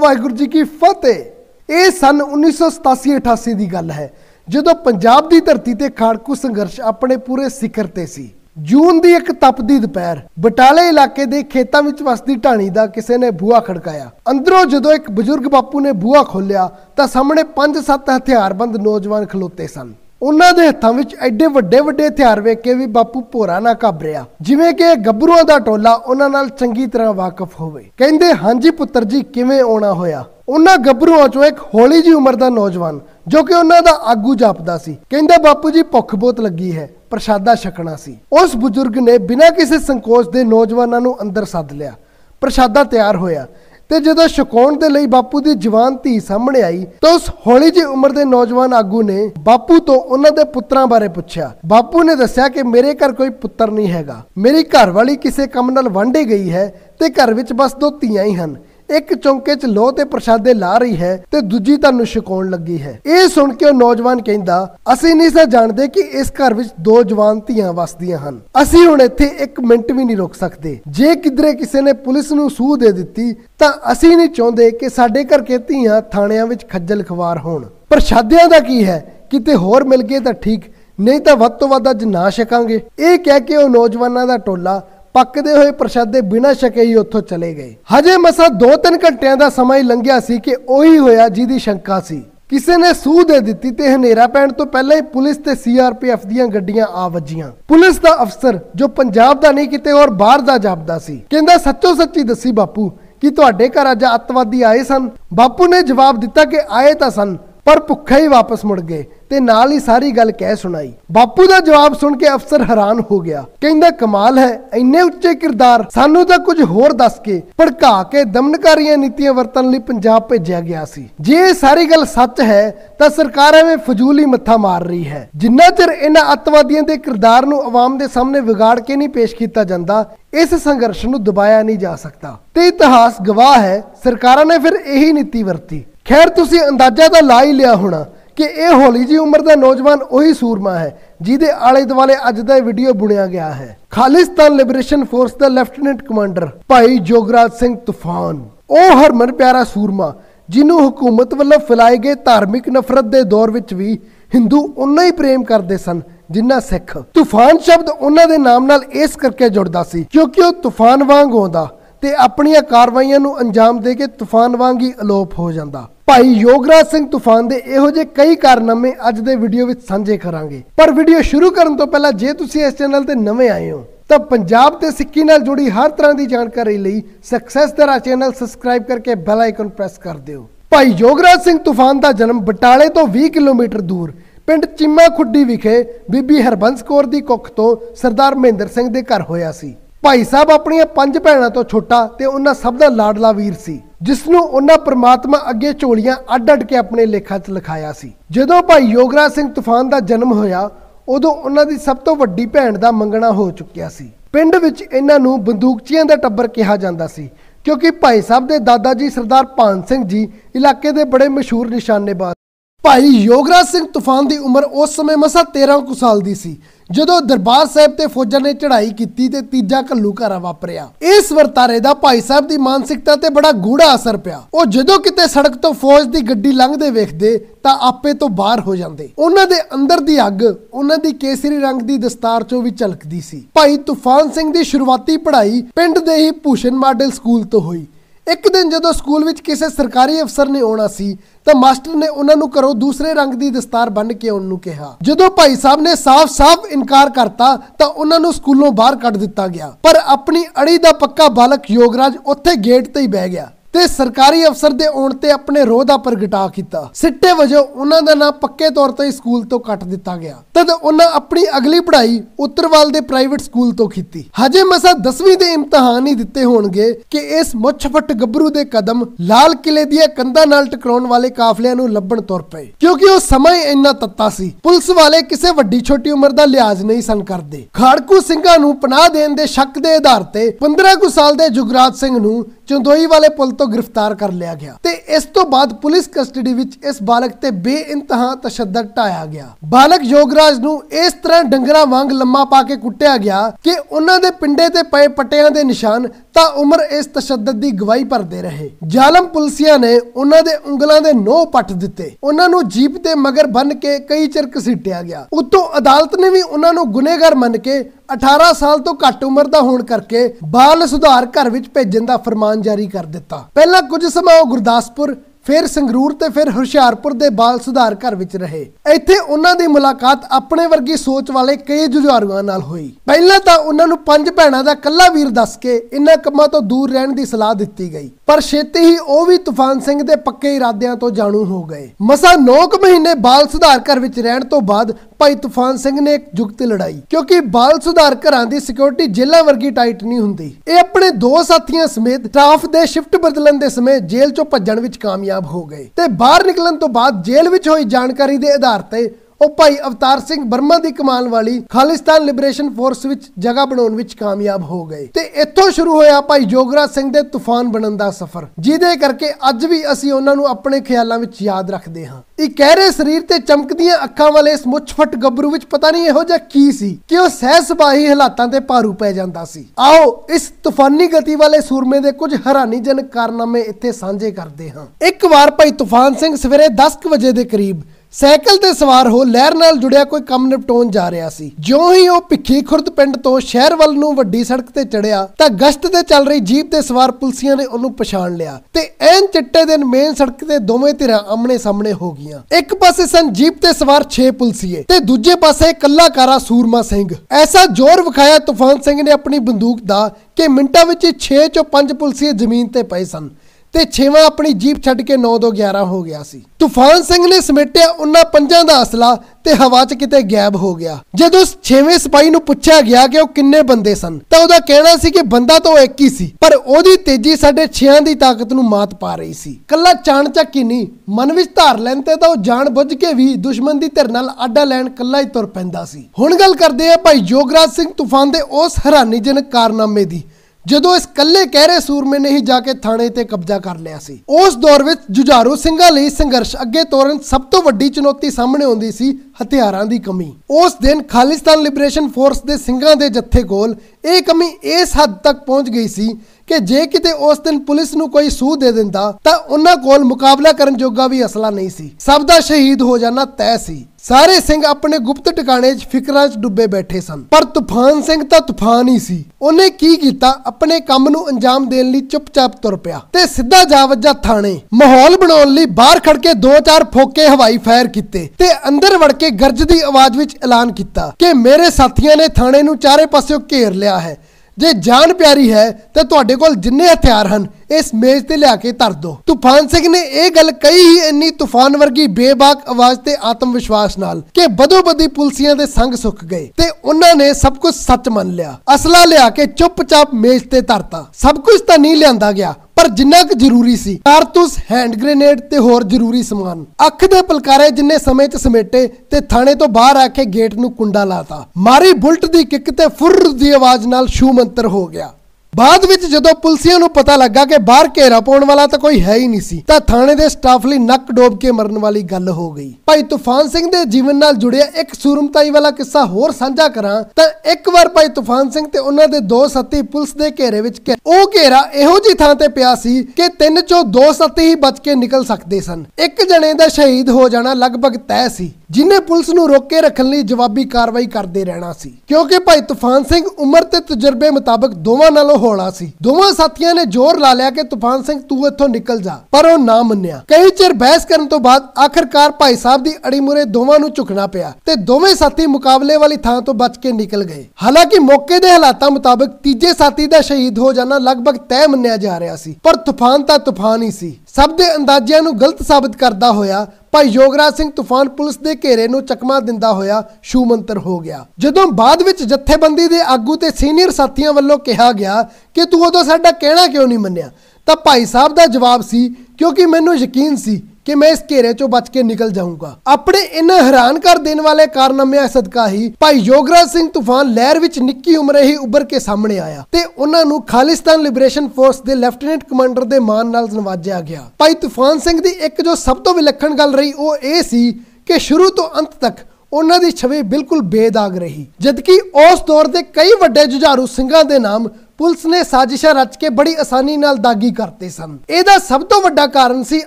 ਵਾਹਿਗੁਰੂ ਜੀ ਕੀ ਫਤਿਹ ਇਹ ਸਨ 1987-88 ਦੀ ਗੱਲ ਹੈ ਜਦੋਂ ਪੰਜਾਬ ਦੀ ਧਰਤੀ ਤੇ ਖਾੜਕੂ ਸੰਘਰਸ਼ ਆਪਣੇ ਪੂਰੇ ਸਿਖਰ ਤੇ ਸੀ ਜੂਨ ਦੀ ਇੱਕ ਤਪਦੀ ਦੁਪਹਿਰ ਬਟਾਲੇ ਇਲਾਕੇ ਦੇ ਖੇਤਾਂ ਵਿੱਚ ਵਸਦੀ ਢਾਣੀ ਦਾ ਕਿਸੇ ਨੇ ਬੂਹਾ ਖੜਕਾਇਆ ਅੰਦਰੋਂ ਜਦੋਂ ਇੱਕ ਬਜ਼ੁਰਗ ਬਾਪੂ ਨੇ ਬੂਹਾ ਖੋਲ੍ਹਿਆ ਤਾਂ ਸਾਹਮਣੇ 5-7 ਹਥਿਆਰਬੰਦ ਨੌਜਵਾਨ ਖਲੋਤੇ ਸਨ ਉਹਨਾਂ ਦੇ ਹੱਥਾਂ ਵਿੱਚ ਐਡੇ ਵੱਡੇ ਵੱਡੇ ਹਥਿਆਰ ਵੇਖ ਕੇ ਵੀ ਬਾਪੂ ਭੋਰਾ ਨਾ ਘਬਰਿਆ ਜਿਵੇਂ ਕਿ ਗੱਭਰੂਆਂ ਦਾ ਟੋਲਾ ਉਹਨਾਂ ਨਾਲ ਚੰਗੀ ਤਰ੍ਹਾਂ ਵਾਕਿਫ ਹੋਵੇ ਕਹਿੰਦੇ ਹਾਂਜੀ ਪੁੱਤਰ ਜੀ ਕਿਵੇਂ ਆਉਣਾ ਹੋਇਆ ਉਹਨਾਂ ਗੱਭਰੂਆਂ ਚੋਂ ਇੱਕ ਹੌਲੀ ਜੀ ਉਮਰ ਦਾ ਨੌਜਵਾਨ ਜੋ ਕਿ ਉਹਨਾਂ ਦਾ ਆਗੂ ਜਾਪਦਾ ਸੀ ਕਹਿੰਦਾ ਬਾਪੂ ਜੀ ਭੁੱਖ ਬਹੁਤ ਲੱਗੀ ਹੈ ਪ੍ਰਸ਼ਾਦਾ ਛਕਣਾ ਸੀ ਉਸ ਬਜ਼ੁਰਗ ਨੇ ਬਿਨਾਂ ਕਿਸੇ ਸੰਕੋਚ ਦੇ ਨੌਜਵਾਨਾਂ ਨੂੰ ਅੰਦਰ ਸੱਦ ਲਿਆ ਪ੍ਰਸ਼ਾਦਾ ਤਿਆਰ ਹੋਇਆ ਤੇ ਜਦੋਂ ਛਕਾਉਣ ਦੇ ਲਈ ਬਾਪੂ ਦੀ ਜਵਾਨ ਧੀ ਸਾਹਮਣੇ ਆਈ ਤਾਂ ਉਸ ਹੌਲੀ ਜਿਹੀ ਉਮਰ ਦੇ ਨੌਜਵਾਨ ਆਗੂ ਨੇ ਬਾਪੂ ਤੋਂ ਉਹਨਾਂ ਦੇ ਪੁੱਤਰਾਂ ਬਾਰੇ ਪੁੱਛਿਆ ਬਾਪੂ ਨੇ ਦੱਸਿਆ ਕਿ ਮੇਰੇ ਘਰ ਕੋਈ ਪੁੱਤਰ ਨਹੀਂ ਹੈਗਾ ਮੇਰੀ ਘਰ ਵਾਲੀ ਕਿਸੇ ਕੰਮ ਨਾਲ ਵਾਂਢੇ ਗਈ ਹੈ ਤੇ ਘਰ ਵਿੱਚ ਬਸ ਦੋ ਧੀਆਂ ਹੀ ਹਨ ਇੱਕ ਚੌਂਕੇ 'ਚ ਲੋਹ ਤੇ ਪ੍ਰਸ਼ਾਦੇ ਲਾ ਰਹੀ ਹੈ ਤੇ ਦੂਜੀ ਤੁਹਾਨੂੰ ਛਕਾਉਣ ਲੱਗੀ ਹੈ ਇਹ ਸੁਣ ਕੇ ਉਹ ਨੌਜਵਾਨ ਕਹਿੰਦਾ ਅਸੀਂ ਨਹੀਂ ਸਾ ਜਾਣਦੇ ਕਿ ਇਸ ਘਰ ਵਿੱਚ ਦੋ ਜਵਾਨ ਧੀਆਂ ਵਸਦੀਆਂ ਹਨ ਅਸੀਂ ਹੁਣ ਇੱਥੇ ਇੱਕ ਮਿੰਟ ਵੀ ਨਹੀਂ ਰੁਕ ਸਕਦੇ ਜੇ ਕਿਧਰੇ ਕਿਸੇ ਨੇ ਪੁਲਿਸ ਨੂੰ ਸੂਹ ਦੇ ਦਿੱਤੀ ਤਾਂ ਅਸੀਂ ਨਹੀਂ ਚਾਹੁੰਦੇ ਕਿ ਸਾਡੇ ਘਰ ਕੇ ਧੀਆਂ ਥਾਣਿਆਂ ਵਿੱਚ ਖੱਜਲ ਖਵਾਰ ਹੋਣ ਪ੍ਰਸ਼ਾਦਿਆਂ ਦਾ ਕੀ ਹੈ ਕਿਤੇ ਹੋਰ ਮਿਲ ਗਏ ਤਾਂ ਠੀਕ ਨਹੀਂ ਤਾਂ ਵੱਧ ਤੋਂ ਵੱਧ ਅੱਜ ਨਾ ਛਕਾਂਗੇ ਇਹ ਕਹਿ ਕੇ ਉਹ ਨੌਜਵਾਨਾਂ ਦਾ ਟੋਲਾ ਪੱਕਦੇ ਹੋਏ ਪ੍ਰਸ਼ਾਦ ਦੇ ਬਿਨਾਂ ਛਕੇ ਹੀ ਉੱਥੋਂ ਚਲੇ ਗਏ ਹਜੇ ਮਸਾ 2-3 ਘੰਟਿਆਂ ਦਾ ਸਮਾਂ ਹੀ ਲੰਘਿਆ ਸੀ ਕਿ ਉਹੀ ਹੋਇਆ ਜਿਹਦੀ ਸ਼ੰਕਾ ਸੀ ਕਿਸੇ ਨੇ ਸੂਹ ਦੇ ਦਿੱਤੀ ਤੇ ਹਨੇਰਾ ਪੈਣ ਤੋਂ ਪਹਿਲਾਂ ਹੀ ਪੁਲਿਸ ਤੇ ਸੀਆਰਪੀਐਫ ਦੀਆਂ ਗੱਡੀਆਂ ਆ ਵੱਜੀਆਂ ਪੁਲਿਸ ਦਾ ਅਫਸਰ ਜੋ ਪੰਜਾਬ ਦਾ ਨਹੀਂ ਕਿਤੇ ਹੋਰ ਬਾਹਰ ਦਾ ਜਾਪਦਾ ਸੀ ਕਹਿੰਦਾ ਸੱਚੋ ਸੱਚੀ ਦੱਸੀ ਬਾਪੂ ਕਿ ਤੁਹਾਡੇ ਘਰ ਅੱਜ ਅੱਤਵਾਦੀ ਆਏ ਸਨ ਬਾਪੂ ਨੇ ਜਵਾਬ ਦਿੱਤਾ ਕਿ ਆਏ ਤਾਂ ਸਨ ਪਰ ਭੁੱਖਾ ਹੀ ਵਾਪਸ ਮੁੜ ਗਏ ਤੇ ਨਾਲ ਹੀ ਸਾਰੀ ਗੱਲ ਕਹਿ ਸੁਣਾਈ ਬਾਪੂ ਦਾ ਜਵਾਬ ਸੁਣ ਕੇ ਅਫਸਰ ਹੈਰਾਨ ਹੋ ਗਿਆ ਕਹਿੰਦਾ ਕਮਾਲ ਹੈ ਇੰਨੇ ਉੱਚੇ ਕਿਰਦਾਰ ਸਾਨੂੰ ਤਾਂ ਕੁਝ ਹੋਰ ਦੱਸ ਕੇ ਭੜਕਾ ਕੇ ਦਮਨਕਾਰੀਆਂ ਨੀਤੀਆਂ ਵਰਤਣ ਲਈ ਪੰਜਾਬ ਭੇਜਿਆ ਗਿਆ ਸੀ ਜੇ ਇਹ ਸਾਰੀ ਗੱਲ ਸੱਚ ਹੈ ਤਾਂ ਸਰਕਾਰ ਐਵੇਂ ਫਜ਼ੂਲ ਹੀ ਮੱਥਾ ਮਾਰ ਰਹੀ ਹੈ ਜਿੰਨਾ ਚਿਰ ਇਹਨਾਂ ਅਤਵਾਦੀਆਂ ਦੇ ਕਿਰਦਾਰ ਨੂੰ ਆਵਾਮ ਦੇ ਸਾਹਮਣੇ ਵਿਗਾੜ ਕੇ ਨਹੀਂ ਪੇਸ਼ ਕੀਤਾ ਜਾਂਦਾ ਇਸ ਸੰਘਰਸ਼ ਨੂੰ ਦਬਾਇਆ ਨਹੀਂ ਜਾ ਸਕਦਾ ਤੇ ਇਤਿਹਾਸ ਗਵਾਹ ਹੈ ਸਰਕਾਰਾਂ ਨੇ ਫਿਰ ਇਹੀ ਨੀਤੀ ਵਰਤੀ ਖੈਰ ਤੁਸੀਂ ਅੰਦਾਜ਼ਾ ਤਾਂ ਲਾ ਹੀ ਲਿਆ ਹੋਣਾ ਕਿ ਇਹ ਹੌਲੀ ਜੀ ਉਮਰ ਦਾ ਨੌਜਵਾਨ ਉਹੀ ਸੂਰਮਾ ਹੈ ਜਿਹਦੇ ਆਲੇ ਦੁਆਲੇ ਅੱਜ ਦਾ ਇਹ ਵੀਡੀਓ ਬੁਣਿਆ ਗਿਆ ਹੈ ਖਾਲਿਸਤਾਨ ਲਿਬਰੇਸ਼ਨ ਫੋਰਸ ਦਾ ਲੈਫਟੀਨੈਂਟ ਕਮਾਂਡਰ ਭਾਈ ਜੋਗਰਾਜ ਸਿੰਘ ਤੂਫਾਨ ਉਹ ਹਰਮਨ ਪਿਆਰਾ ਸੂਰਮਾ ਜਿਹਨੂੰ ਹਕੂਮਤ ਵੱਲੋਂ ਫੈਲਾਏ ਗਏ ਧਾਰਮਿਕ ਨਫ਼ਰਤ ਦੇ ਦੌਰ ਵਿੱਚ ਵੀ ਹਿੰਦੂ ਉਨਾ ਹੀ ਪ੍ਰੇਮ ਕਰਦੇ ਸਨ ਜਿੰਨਾ ਸਿੱਖ ਤੂਫਾਨ ਸ਼ਬਦ ਉਹਨਾਂ ਦੇ ਨਾਮ ਨਾਲ ਇਸ ਕਰਕੇ ਜੁੜਦਾ ਸੀ ਕਿਉਂਕਿ ਉਹ ਤੂਫਾਨ ਵਾਂਗ ਆਉਂਦਾ ਤੇ ਆਪਣੀਆਂ ਕਾਰਵਾਈਆਂ ਨੂੰ ਅੰਜਾਮ ਦੇ ਕੇ ਤੂਫਾਨ ਵਾਂਗ ਹੀ ਅਲੋਪ ਹੋ ਜਾਂਦਾ ਭਾਈ ਯੋਗਰਾਜ ਸਿੰਘ ਤੂਫਾਨ ਦੇ ਇਹੋ ਜਿਹੇ ਕਈ ਕਾਰਨਾਮੇ ਅੱਜ ਦੇ ਵੀਡੀਓ ਵਿੱਚ ਸਾਂਝੇ ਕਰਾਂਗੇ ਪਰ ਵੀਡੀਓ ਸ਼ੁਰੂ ਕਰਨ ਤੋਂ ਪਹਿਲਾਂ ਜੇ ਤੁਸੀਂ ਇਸ ਚੈਨਲ ਤੇ ਨਵੇਂ ਆਏ ਹੋ ਤਾਂ ਪੰਜਾਬ ਤੇ ਸਿੱਕੀ ਨਾਲ ਜੁੜੀ ਹਰ ਤਰ੍ਹਾਂ ਦੀ ਜਾਣਕਾਰੀ ਲਈ ਸਕਸੈਸ ਦਰਾ ਚੈਨਲ ਸਬਸਕ੍ਰਾਈਬ ਕਰਕੇ ਬੈਲ ਆਈਕਨ ਪ੍ਰੈਸ ਕਰ ਦਿਓ ਭਾਈ ਯੋਗਰਾਜ ਸਿੰਘ ਤੂਫਾਨ ਦਾ ਜਨਮ ਬਟਾਲੇ ਤੋਂ 20 ਕਿਲੋਮੀਟਰ ਦੂਰ ਪਿੰਡ ਚਿੰਮਾ ਖੁੱਡੀ ਵਿਖੇ ਬੀਬੀ ਹਰਬੰਸ ਕੌਰ ਦੀ ਕੁੱਖ ਤੋਂ ਸਰਦਾਰ ਮਹਿੰਦਰ ਸਿੰਘ ਦੇ ਘਰ ਹੋਇਆ ਸੀ ਭਾਈ ਸਾਹਿਬ ਆਪਣੀਆਂ ਪੰਜ ਭੈਣਾਂ ਤੋਂ ਛੋਟਾ ਤੇ ਉਹਨਾਂ ਸਭ ਦਾ ਲਾਡਲਾ ਵੀਰ ਸੀ ਜਿਸ ਨੂੰ ਉਹਨਾਂ ਪ੍ਰਮਾਤਮਾ ਅੱਗੇ ਝੋਲੀਆਂ ਅੱਡ-ਅੱਡ ਕੇ ਆਪਣੇ ਲੇਖਾਂ 'ਚ ਲਿਖਾਇਆ ਸੀ ਜਦੋਂ ਭਾਈ ਯੋਗਰਾਜ ਸਿੰਘ ਤੂਫਾਨ ਦਾ ਜਨਮ ਹੋਇਆ ਉਦੋਂ ਉਹਨਾਂ ਦੀ ਸਭ ਤੋਂ ਵੱਡੀ ਭੈਣ ਦਾ ਮੰਗਣਾ ਹੋ ਚੁੱਕਿਆ ਸੀ ਪਿੰਡ ਵਿੱਚ ਇਹਨਾਂ ਨੂੰ ਬੰਦੂਕਚੀਆਂ ਦਾ ਟੱਬਰ ਕਿਹਾ ਜਾਂਦਾ ਸੀ ਕਿਉਂਕਿ ਭਾਈ ਸਾਹਿਬ ਦੇ ਦਾਦਾ ਜੀ ਸਰਦਾਰ ਭਾਨ ਸਿੰਘ ਜੀ ਇਲਾਕੇ ਦੇ ਬੜੇ ਮਸ਼ਹੂਰ ਨਿਸ਼ਾਨੇਬਾਜ਼ ਭਾਈ ਯੋਗਰਾਜ ਸਿੰਘ ਤੂਫਾਨ ਦੀ ਉਮਰ ਉਸ ਸਮੇਂ ਮਸਾ 13 ਕੁ ਸਾਲ ਦੀ ਸੀ ਜਦੋਂ ਦਰਬਾਰ ਸਾਹਿਬ ਤੇ ਫੌਜਾਂ ਨੇ ਚੜ੍ਹਾਈ ਕੀਤੀ ਤੇ ਤੀਜਾ ਕੱਲੂ ਘਰਾ ਵਾਪਰਿਆ ਇਸ ਵਰਤਾਰੇ ਦਾ ਭਾਈ ਸਾਹਿਬ ਦੀ ਮਾਨਸਿਕਤਾ ਤੇ ਬੜਾ ਗੂੜਾ ਅਸਰ ਪਿਆ ਉਹ ਜਦੋਂ ਕਿਤੇ ਸੜਕ ਤੋਂ ਫੌਜ ਦੀ ਗੱਡੀ ਲੰਘਦੇ ਵੇਖਦੇ ਤਾਂ ਆਪੇ ਤੋਂ ਬਾਹਰ ਹੋ ਜਾਂਦੇ ਉਹਨਾਂ ਦੇ ਅੰਦਰ ਦੀ ਅੱਗ ਉਹਨਾਂ ਦੀ ਕੇਸਰੀ ਰੰਗ ਦੀ ਦਸਤਾਰ ਚੋਂ ਵੀ ਝਲਕਦੀ ਸੀ ਭਾਈ ਤੂਫਾਨ ਸਿੰਘ ਦੀ ਸ਼ੁਰੂਆਤੀ ਪੜ੍ਹਾਈ ਪਿੰਡ ਦੇ ਹੀ ਭੂਸ਼ਣ ਮਾਡਲ ਸਕੂਲ ਤੋਂ ਹੋਈ ਇੱਕ ਦਿਨ ਜਦੋਂ ਸਕੂਲ ਵਿੱਚ ਕਿਸੇ ਸਰਕਾਰੀ ਅਫਸਰ ਨੇ ਆਉਣਾ ਸੀ ਤਾਂ ਮਾਸਟਰ ਨੇ ਉਹਨਾਂ ਨੂੰ ਘਰੋਂ ਦੂਸਰੇ ਰੰਗ ਦੀ ਦਸਤਾਰ ਬੰਨ ਕੇ ਆਉਣ ਨੂੰ ਕਿਹਾ ਜਦੋਂ ਭਾਈ ਸਾਹਿਬ ਨੇ ਸਾਫ਼-ਸਾਫ਼ ਇਨਕਾਰ ਕਰਤਾ ਤਾਂ ਉਹਨਾਂ ਨੂੰ ਸਕੂਲੋਂ ਬਾਹਰ ਕੱਢ ਦਿੱਤਾ ਗਿਆ ਪਰ ਆਪਣੀ ਅੜੀ ਦਾ ਪੱਕਾ ਬਾਲਕ ਯੋਗਰਾਜ ਉੱਥੇ ਗੇਟ ਤੇ ਹੀ ਬਹਿ ਗਿਆ ਤੇ ਸਰਕਾਰੀ ਅਫਸਰ ਦੇ ਆਉਣ ਤੇ ਆਪਣੇ ਰੋਹ ਦਾ ਪ੍ਰਗਟਾ ਕੀਤਾ ਸਿੱਟੇ ਵਜੋਂ ਉਹਨਾਂ ਦਾ ਨਾਂ ਪੱਕੇ ਤੌਰ ਤੇ ਸਕੂਲ ਤੋਂ ਕੱਟ ਦਿੱਤਾ ਗਿਆ ਤਦ ਉਹਨਾਂ ਆਪਣੀ ਅਗਲੀ ਪੜ੍ਹਾਈ ਉੱਤਰਵਾਲ ਦੇ ਪ੍ਰਾਈਵੇਟ ਸਕੂਲ ਤੋਂ ਕੀਤੀ ਹਜੇ ਮਸਾ 10ਵੀਂ ਦੇ ਇਮਤਿਹਾਨ ਹੀ ਦਿੱਤੇ ਹੋਣਗੇ ਕਿ ਇਸ ਮੁੱਛਫਟ ਗੱਭਰੂ ਦੇ ਕਦਮ ਲਾਲ ਕਿਲੇ ਦੀਆਂ ਕੰਧਾਂ ਨਾਲ ਟਕਰਾਉਣ ਵਾਲੇ ਕਾਫਲਿਆਂ ਨੂੰ ਲੱਭਣ ਤੁਰ ਪਏ ਕਿਉਂਕਿ ਉਹ ਸਮਾਂ ਹੀ ਇੰਨਾ ਤੱਤਾ ਸੀ ਪੁਲਿਸ ਵਾਲੇ ਕਿਸੇ ਵੱਡੀ ਛੋਟੀ ਉਮਰ ਦਾ ਲਿਆਜ਼ ਨਹੀਂ ਸਨ ਕਰਦੇ ਖਾੜਕੂ ਸਿੰਘਾਂ ਨੂੰ ਪਨਾਹ ਦੇਣ ਦੇ ਸ਼ੱਕ ਦੇ ਆਧਾਰ ਤੇ 15 ਕੁ ਸਾਲ ਦੇ ਜੁਗਰਾਜ ਸਿੰਘ ਨੂੰ ਚੰਦੋਈ ਵਾਲੇ ਪੁਲ ਤੋਂ ਗ੍ਰਿਫਤਾਰ ਕਰ ਲਿਆ ਗਿਆ ਤੇ ਇਸ ਤੋਂ ਬਾਅਦ ਪੁਲਿਸ ਕਸਟਡੀ ਵਿੱਚ ਇਸ ਬਾਲਕ ਤੇ ਬੇਇੰਤਹਾ ਤਸ਼ੱਦਦ ਟਾਇਆ ਗਿਆ ਬਾਲਕ ਯੋਗਰਾਜ ਨੂੰ ਇਸ ਤਰ੍ਹਾਂ ਡੰਗਰਾ ਵਾਂਗ ਲੰਮਾ ਪਾ ਕੇ ਕੁੱਟਿਆ ਗਿਆ ਕਿ ਉਹਨਾਂ ਦੇ ਪਿੰਡੇ ਤੇ ਪਏ ਪਟਿਆਂ ਦੇ ਨਿਸ਼ਾਨ ਤਾਂ ਉਮਰ ਇਸ ਤਸ਼ੱਦਦ ਦੀ ਗਵਾਹੀ ਭਰਦੇ ਰਹੇ ਜ਼ਾਲਮ ਪੁਲਸੀਆਂ ਨੇ ਉਹਨਾਂ ਦੇ ਉਂਗਲਾਂ ਦੇ ਨੋਹ ਪੱਟ ਦਿੱਤੇ ਉਹਨਾਂ ਨੂੰ ਜੀਪ ਤੇ ਮਗਰ ਬੰਨ ਕੇ ਕਈ ਚਿਰ ਘਸੀਟਿਆ ਗਿਆ ਉਤੋਂ ਅਦਾਲਤ ਨੇ ਵੀ ਉਹਨਾਂ ਨੂੰ ਗੁਨੇਗਾਰ ਮੰਨ ਕੇ 18 ਸਾਲ ਤੋਂ ਘੱਟ ਉਮਰ ਦਾ ਹੋਣ ਕਰਕੇ ਬਾਲ ਸੁਧਾਰ ਘਰ ਵਿੱਚ ਭੇਜਣ ਦਾ ਫਰਮਾਨ ਜਾਰੀ ਕਰ ਦਿੱਤਾ ਪਹਿਲਾਂ ਕੁਝ ਸਮਾਂ ਉਹ ਗੁਰਦਾਸਪੁਰ ਫਿਰ ਸੰਗਰੂਰ ਤੇ ਫਿਰ ਹੁਸ਼ਿਆਰਪੁਰ ਦੇ ਬਾਲ ਸੁਧਾਰ ਘਰ ਵਿੱਚ ਰਹੇ ਇੱਥੇ ਉਹਨਾਂ ਦੀ ਮੁਲਾਕਾਤ ਆਪਣੇ ਵਰਗੀ ਸੋਚ ਵਾਲੇ ਕਈ ਜੁਝਾਰੂਆਂ ਨਾਲ ਹੋਈ ਪਹਿਲਾਂ ਤਾਂ ਉਹਨਾਂ ਨੂੰ ਪੰਜ ਭੈਣਾਂ ਦਾ ਕੱਲਾ ਵੀਰ ਦੱਸ ਕੇ ਇਹਨਾਂ ਕੰਮਾਂ ਤੋਂ ਦੂਰ ਰਹਿਣ ਦੀ ਸਲਾਹ ਦਿੱਤੀ ਗਈ ਪਰ ਛੇਤੀ ਹੀ ਉਹ ਵੀ ਤੂਫਾਨ ਸਿੰਘ ਦੇ ਪੱਕੇ ਇਰਾਦਿਆਂ ਤੋਂ ਜਾਣੂ ਹੋ ਗਏ ਮਸਾ 9 ਮਹੀਨੇ ਬਾਲ ਸੁਧਾਰ ਘਰ ਵਿੱਚ ਰਹਿਣ ਤੋਂ ਬਾਅਦ ਭਾਈ ਤੂਫਾਨ ਸਿੰਘ ਨੇ ਇੱਕ ਜੁਗਤ ਲੜਾਈ ਕਿਉਂਕਿ ਬਾਲ ਸੁਧਾਰ ਘਰਾਂ ਦੀ ਸਿਕਿਉਰਿਟੀ ਜ਼ਿਲ੍ਹਾ ਵਰਗੀ ਟਾਈਟ ਨਹੀਂ ਹੁੰਦੀ ਇਹ ਆਪਣੇ ਦੋ ਸਾਥੀਆਂ ਸਮੇਤ ਸਟਾਫ ਦੇ ਸ਼ਿਫਟ ਬਦਲਣ ਦੇ ਸਮੇਂ ਜੇਲ੍ਹ ਚੋਂ ਭੱਜਣ ਵਿੱਚ ਕਾਮਯਾਬ ਹੋ ਗਏ ਤੇ ਬਾਹਰ ਨਿਕਲਣ ਤੋਂ ਬਾਅਦ ਜੇਲ੍ਹ ਵਿੱਚ ਹੋਈ ਜਾਣਕਾਰੀ ਦੇ ਆਧਾਰ ਤੇ ਉਹ ਭਾਈ ਅਵਤਾਰ ਸਿੰਘ ਬਰਮਾ ਦੀ ਕਮਾਨ ਵਾਲੀ ਖਾਲਿਸਤਾਨ ਲਿਬਰੇਸ਼ਨ ਫੋਰਸ ਵਿੱਚ ਜਗ੍ਹਾ ਬਣਾਉਣ ਵਿੱਚ ਕਾਮਯਾਬ ਹੋ ਗਏ ਤੇ ਇੱਥੋਂ ਸ਼ੁਰੂ ਹੋਇਆ ਭਾਈ ਜੋਗਰਾ ਸਿੰਘ ਦੇ ਤੂਫਾਨ ਬਣਨ ਦਾ ਸਫ਼ਰ ਜਿਹਦੇ ਕਰਕੇ ਅੱਜ ਵੀ ਅਸੀਂ ਉਹਨਾਂ ਨੂੰ ਆਪਣੇ ਖਿਆਲਾਂ ਵਿੱਚ ਯਾਦ ਰੱਖਦੇ ਹਾਂ ਇਹ ਕਹਿਰੇ ਸਰੀਰ ਤੇ ਚਮਕਦੀਆਂ ਅੱਖਾਂ ਵਾਲੇ ਇਸ ਮੁੱਛਫਟ ਗੱਭਰੂ ਵਿੱਚ ਪਤਾ ਨਹੀਂ ਇਹੋ ਜਿਹਾ ਕੀ ਸੀ ਕਿ ਉਹ ਸਹਿ ਸਬਾਹੀ ਹਾਲਾਤਾਂ ਤੇ ਭਾਰੂ ਪੈ ਜਾਂਦਾ ਸੀ ਆਓ ਇਸ ਤੂਫਾਨੀ ਗਤੀ ਵਾਲੇ ਸੂਰਮੇ ਦੇ ਕੁਝ ਹੈਰਾਨੀਜਨਕ ਕਾਰਨਾਮੇ ਇੱਥੇ ਸਾਂਝੇ ਕਰਦੇ ਹਾਂ ਇੱਕ ਵਾਰ ਭਾਈ ਤੂਫਾਨ ਸਿੰਘ ਸਵੇਰੇ 10 ਵਜੇ ਦੇ ਕਰੀਬ ਸਾਈਕਲ ਤੇ ਸਵਾਰ ਹੋ ਲਹਿਰ ਨਾਲ ਜੁੜਿਆ ਕੋਈ ਕੰਮ ਨਿਪਟਾਉਣ ਜਾ ਰਿਹਾ ਸੀ ਜਿਉਂ ਹੀ ਉਹ ਭਿੱਖੀ ਖੁਰਦ ਪਿੰਡ ਤੋਂ ਸ਼ਹਿਰ ਵੱਲ ਨੂੰ ਵੱਡੀ ਸੜਕ ਤੇ ਚੜਿਆ ਤਾਂ ਗਸ਼ਤ ਤੇ ਚੱਲ ਰਹੀ ਜੀਪ ਤੇ ਸਵਾਰ ਪੁਲਸੀਆਂ ਨੇ ਉਹਨੂੰ ਪਛਾਣ ਲਿਆ ਤੇ ਐਨ ਚਿੱਟੇ ਦਿਨ ਮੇਨ ਸੜਕ ਤੇ ਦੋਵੇਂ ਧਿਰਾਂ ਆਮਣੇ ਸਾਹਮਣੇ ਹੋ ਗਈਆਂ ਇੱਕ ਪਾਸੇ ਸਨ ਜੀਪ ਤੇ ਸਵਾਰ 6 ਪੁਲਸੀਏ ਤੇ ਦੂਜੇ ਪਾਸੇ ਕੱਲਾ ਕਾਰਾ ਸੂਰਮਾ ਸਿੰਘ ਐਸਾ ਜ਼ੋਰ ਵਿਖਾਇਆ ਤੂਫਾਨ ਸਿੰਘ ਨੇ ਆਪਣੀ ਬੰਦੂਕ ਦਾ ਕਿ ਮਿੰਟਾਂ ਵਿੱਚ 6 ਚੋਂ 5 ਪੁਲਸੀਏ ਜ਼ਮੀਨ ਤੇ ਪਏ ਸਨ ਤੇ ਛੇਵਾਂ ਆਪਣੀ ਜੀਪ ਛੱਡ ਕੇ 9 ਤੋਂ 11 ਹੋ ਗਿਆ ਸੀ ਤੂਫਾਨ ਸਿੰਘ ਨੇ ਸਮੇਟਿਆ ਉਹਨਾਂ ਪੰਜਾਂ ਦਾ ਅਸਲਾ ਤੇ ਹਵਾ 'ਚ ਕਿਤੇ ਗਾਇਬ ਹੋ ਗਿਆ ਜਦੋਂ ਛੇਵੇਂ ਸਿਪਾਈ ਨੂੰ ਪੁੱਛਿਆ ਗਿਆ ਕਿ ਉਹ ਕਿੰਨੇ ਬੰਦੇ ਸਨ ਤਾਂ ਉਹਦਾ ਕਹਿਣਾ ਸੀ ਕਿ ਬੰਦਾ ਤਾਂ ਇੱਕ ਹੀ ਸੀ ਪਰ ਉਹਦੀ ਤੇਜ਼ੀ ਸਾਡੇ ਛਿਆਂ ਦੀ ਤਾਕਤ ਨੂੰ ਮਾਤ ਪਾ ਰਹੀ ਸੀ ਕੱਲਾ ਚਾਣਚੱਕ ਹੀ ਨਹੀਂ ਮਨ ਵਿੱਚ ਧਾਰ ਲੈਣ ਤੇ ਤਾਂ ਉਹ ਜਾਣ ਬੁੱਝ ਕੇ ਵੀ ਦੁਸ਼ਮਣ ਦੀ ਧਿਰ ਨਾਲ ਆਡਾ ਲੈਣ ਕੱਲਾ ਹੀ ਤੁਰ ਪੈਂਦਾ ਸੀ ਹੁਣ ਗੱਲ ਕਰਦੇ ਆ ਭਾਈ ਜੋਗਰਾਜ ਸਿੰਘ ਤੂਫਾਨ ਦੇ ਉਸ ਹੈਰਾਨੀਜਨਕ ਕਾਰਨਾਮੇ ਦੀ ਜਦੋਂ ਇਸ ਕੱਲੇ ਕਹਿਰੇ ਸੂਰਮੇ ਨੇ ਹੀ ਜਾ ਕੇ ਥਾਣੇ ਤੇ ਕਬਜ਼ਾ ਕਰ ਲਿਆ ਸੀ ਉਸ ਦੌਰ ਵਿੱਚ ਜੁਝਾਰੂ ਸਿੰਘਾਂ ਲਈ ਸੰਘਰਸ਼ ਅੱਗੇ ਤੋਰਨ ਸਭ ਤੋਂ ਵੱਡੀ ਚੁਣੌਤੀ ਸਾਹਮਣੇ ਆਉਂਦੀ ਸੀ ਹਥਿਆਰਾਂ ਦੀ ਕਮੀ ਉਸ ਦਿਨ ਖਾਲਿਸਤਾਨ ਲਿਬਰੇਸ਼ਨ ਫੋਰਸ ਦੇ ਸਿੰਘਾਂ ਦੇ ਜੱਥੇ ਕੋਲ ਇਹ ਕਮੀ ਇਸ ਹੱਦ ਤੱਕ ਪਹੁੰਚ ਗਈ ਸੀ ਕਿ ਜੇ ਕਿਤੇ ਉਸ ਦਿਨ ਪੁਲਿਸ ਨੂੰ ਕੋਈ ਸੂਹ ਦੇ ਦਿੰਦਾ ਤਾਂ ਉਹਨਾਂ ਕੋਲ ਮੁਕਾਬਲਾ ਕਰਨ ਜੋਗਾ ਵੀ ਅਸਲਾ ਨਹੀਂ ਸੀ ਸਭ ਦਾ ਸ਼ਹੀਦ ਹੋ ਜਾਣਾ ਤੈ ਸੀ ਸਾਰੇ ਸਿੰਘ ਆਪਣੇ ਗੁਪਤ ਟਿਕਾਣੇ 'ਚ ਫਿਕਰਾਂ 'ਚ ਡੁੱਬੇ ਬੈਠੇ ਸਨ ਪਰ ਤੂਫਾਨ ਸਿੰਘ ਤਾਂ ਤੂਫਾਨ ਹੀ ਸੀ ਉਹਨੇ ਕੀ ਕੀਤਾ ਆਪਣੇ ਕੰਮ ਨੂੰ ਅੰਜਾਮ ਦੇਣ ਲਈ ਚੁੱਪਚਾਪ ਤੁਰ ਪਿਆ ਤੇ ਸਿੱਧਾ ਜਾ ਵੱਜਾ ਥਾਣੇ ਮਾਹੌਲ ਬਣਾਉਣ ਲਈ ਬਾਹਰ ਖੜ ਕੇ ਦੋ ਚਾਰ ਫੋਕੇ ਹਵਾਈ ਫਾਇਰ ਕੀਤੇ ਤੇ ਅੰਦਰ ਵੜ ਕੇ ਗਰਜਦੀ ਆਵਾਜ਼ ਵਿੱਚ ਐਲਾਨ ਕੀਤਾ ਕਿ ਮੇਰੇ ਸਾਥੀਆਂ ਨੇ ਥਾਣੇ ਨੂੰ ਚਾਰੇ ਪਾਸਿਓਂ ਘੇਰ ਲਿਆ ਲਿਆ ਹੈ ਜੇ ਜਾਨ ਪਿਆਰੀ ਹੈ ਤਾਂ ਤੁਹਾਡੇ ਕੋਲ ਜਿੰਨੇ ਹਥਿਆਰ ਹਨ ਇਸ ਮੇਜ਼ ਤੇ ਲਿਆ ਕੇ ਧਰ ਦਿਓ ਤੂਫਾਨ ਸਿੰਘ ਨੇ ਇਹ ਗੱਲ ਕਹੀ ਹੀ ਇੰਨੀ ਤੂਫਾਨ ਵਰਗੀ ਬੇਬਾਕ ਆਵਾਜ਼ ਤੇ ਆਤਮ ਵਿਸ਼ਵਾਸ ਨਾਲ ਕਿ ਬਦੋਬਦੀ ਪੁਲਸੀਆਂ ਦੇ ਸੰਗ ਸੁੱਕ ਗਏ ਤੇ ਉਹਨਾਂ ਨੇ ਸਭ ਕੁਝ ਸੱਚ ਮੰਨ ਲਿਆ ਅਸਲਾ ਲਿਆ ਕੇ ਚੁੱਪਚਾਪ ਮੇਜ਼ ਤੇ ਧਰਤਾ ਸਭ ਕੁਝ ਤਾਂ ਨਹੀਂ ਲਿਆਂਦਾ ਗਿਆ ਪਰ ਜਿੰਨਾ ਕੁ ਜ਼ਰੂਰੀ ਸੀ ਕਾਰਤੂਸ ਹੈਂਡ ਗ੍ਰੇਨੇਡ ਤੇ ਹੋਰ ਜ਼ਰੂਰੀ ਸਮਾਨ ਅੱਖ ਦੇ ਪਲਕਾਰੇ ਜਿੰਨੇ ਸਮੇਂ 'ਚ ਸਮੇਟੇ ਤੇ ਥਾਣੇ ਤੋਂ ਬਾਹਰ ਆ ਕੇ ਗੇਟ ਨੂੰ ਕੁੰਡਾ ਲਾਤਾ ਮਾਰੀ ਬੁਲਟ ਦੀ ਕਿੱਕ ਤੇ ਫੁਰ ਦੀ ਆਵਾਜ਼ ਨਾਲ ਸ਼ੂਮੰਤਰ ਹੋ ਗਿਆ ਬਾਅਦ ਵਿੱਚ ਜਦੋਂ ਪੁਲਸੀਆਂ ਨੂੰ ਪਤਾ ਲੱਗਾ ਕਿ ਬਾਹਰ ਘੇਰਾ ਪਾਉਣ ਵਾਲਾ ਤਾਂ ਕੋਈ ਹੈ ਹੀ ਨਹੀਂ ਸੀ ਤਾਂ ਥਾਣੇ ਦੇ ਸਟਾਫ ਲਈ ਨੱਕ ਡੋਬ ਕੇ ਮਰਨ ਵਾਲੀ ਗੱਲ ਹੋ ਗਈ ਭਾਈ ਤੂਫਾਨ ਸਿੰਘ ਦੇ ਜੀਵਨ ਨਾਲ ਜੁੜਿਆ ਇੱਕ ਸੂਰਮਤਾਈ ਵਾਲਾ ਕਿੱਸਾ ਹੋਰ ਸਾਂਝਾ ਕਰਾਂ ਤਾਂ ਇੱਕ ਵਾਰ ਭਾਈ ਤੂਫਾਨ ਸਿੰਘ ਤੇ ਉਹਨਾਂ ਦੇ ਦੋ ਸਾਥੀ ਪੁਲਿਸ ਦੇ ਘੇਰੇ ਵਿੱਚ ਉਹ ਘੇਰਾ ਇਹੋ ਜੀ ਥਾਂ ਤੇ ਪਿਆ ਸੀ ਕਿ ਤਿੰਨ ਚੋਂ ਦੋ ਸਾਥੀ ਹੀ ਬਚ ਕੇ ਨਿਕਲ ਸਕਦੇ ਸਨ ਇੱਕ ਜਣੇ ਦਾ ਸ਼ਹੀਦ ਹੋ ਜਾਣਾ ਲਗਭਗ ਤੈਅ ਸੀ ਜਿਨੇ ਪੁਲਿਸ ਨੂੰ ਰੋਕ ਕੇ ਰੱਖਣ ਲਈ ਜਵਾਬੀ ਕਾਰਵਾਈ ਕਰਦੇ ਰਹਿਣਾ ਸੀ ਕਿਉਂਕਿ ਭਾਈ ਤੂਫਾਨ ਸਿੰਘ ਉਮਰ ਤੇ ਤਜਰਬੇ ਮੁਤਾਬਕ ਦੋਵਾਂ ਨਾਲੋਂ ਹੌਲਾ ਸੀ ਦੋਵਾਂ ਸਾਥੀਆਂ ਨੇ ਜ਼ੋਰ ਲਾ ਲਿਆ ਕਿ ਤੂਫਾਨ ਸਿੰਘ ਤੂੰ ਇੱਥੋਂ ਨਿਕਲ ਜਾ ਪਰ ਉਹ ਨਾ ਮੰਨਿਆ ਕਈ ਚਿਰ ਬਹਿਸ ਕਰਨ ਤੋਂ ਬਾਅਦ ਆਖਰਕਾਰ ਭਾਈ ਸਾਹਿਬ ਦੀ ਅੜੀ ਮੁਰੇ ਦੋਵਾਂ ਨੂੰ ਝੁਕਣਾ ਪਿਆ ਤੇ ਦੋਵੇਂ ਸਾਥੀ ਮੁਕਾਬਲੇ ਵਾਲੀ ਥਾਂ ਤੋਂ ਬਚ ਕੇ ਨਿਕਲ ਗਏ ਹਾਲਾਂਕਿ ਮੌਕੇ ਦੇ ਹਾਲਾਤਾਂ ਮੁਤਾਬਕ ਤੀਜੇ ਸਾਥੀ ਦਾ ਸ਼ਹੀਦ ਹੋ ਜਾਣਾ ਲਗਭਗ ਤੈਅ ਮੰਨਿਆ ਜਾ ਰਿਹਾ ਸੀ ਪਰ ਤੂਫਾਨ ਤਾਂ ਤੂਫਾਨ ਹੀ ਸੀ ਸਭ ਦੇ ਅੰਦਾਜ਼ਿਆਂ ਨੂੰ ਗਲਤ ਸਾਬਤ ਕਰਦਾ ਹੋਇਆ ਭਾਈ ਯੋਗਰਾਜ ਸਿੰਘ ਤੂਫਾਨ ਪੁਲਿਸ ਦੇ ਘੇਰੇ ਨੂੰ ਚਕਮਾ ਦਿੰਦਾ ਹੋਇਆ ਸ਼ੂਮੰਤਰ ਹੋ ਗਿਆ ਜਦੋਂ ਬਾਅਦ ਵਿੱਚ ਜਥੇਬੰਦੀ ਦੇ ਆਗੂ ਤੇ ਸੀਨੀਅਰ ਸਾਥੀਆਂ ਵੱਲੋਂ ਕਿਹਾ ਗਿਆ ਕਿ ਤੂੰ ਉਦੋਂ ਸਾਡਾ ਕਹਿਣਾ ਕਿਉਂ ਨਹੀਂ ਮੰਨਿਆ ਤਾਂ ਭਾਈ ਸਾਹਿਬ ਦਾ ਜਵਾਬ ਸੀ ਕਿਉਂਕਿ ਮੈਨੂੰ ਯਕੀਨ ਸੀ ਕਿ ਮੈਂ ਇਸ ਘੇਰੇ ਚੋਂ ਬਚ ਕੇ ਨਿਕਲ ਜਾਊਂਗਾ ਆਪਣੇ ਇਹਨਾਂ ਹੈਰਾਨ ਕਰ ਦੇਣ ਵਾਲੇ ਕਾਰਨਾਮਿਆਂ ਸਦਕਾ ਹੀ ਭਾਈ ਯੋਗਰਾਜ ਸਿੰਘ ਤੂਫਾਨ ਲਹਿਰ ਵਿੱਚ ਨਿੱਕੀ ਉਮਰੇ ਹੀ ਉੱਭਰ ਕੇ ਸਾਹਮਣੇ ਆਇਆ ਤੇ ਉਹਨਾਂ ਨੂੰ ਖਾਲਿਸਤਾਨ ਲਿਬਰੇਸ਼ਨ ਫੋਰਸ ਦੇ ਲੈਫਟੀਨੈਂਟ ਕਮਾਂਡਰ ਦੇ ਮਾਨ ਨਾਲ ਨਵਾਜਿਆ ਗਿਆ ਭਾਈ ਤੂਫਾਨ ਸਿੰਘ ਦੀ ਇੱਕ ਜੋ ਸਭ ਤੋਂ ਵਿਲੱਖਣ ਗੱਲ ਰਹੀ ਉਹ ਇਹ ਸੀ ਕਿ ਸ਼ੁਰੂ ਤੋਂ ਅੰਤ ਤੱਕ ਉਹਨਾਂ ਦੀ ਛਵੀ ਬਿਲਕੁਲ ਬੇਦਾਗ ਰਹੀ ਜਦਕਿ ਉਸ ਦੌਰ ਦੇ ਕਈ ਵੱਡੇ ਜੁਝਾਰੂ ਸਿੰਘਾਂ ਦੇ ਨਾਮ ਪੁਲਿਸ ਨੇ ਸਾਜ਼ਿਸ਼ਾਂ ਰਚ ਕੇ ਬੜੀ ਆਸਾਨੀ ਨਾਲ ਦਾਗੀ ਕਰਦੇ ਸਨ ਇਹਦਾ ਸਭ ਤੋਂ ਵੱਡਾ ਕਾਰਨ ਸੀ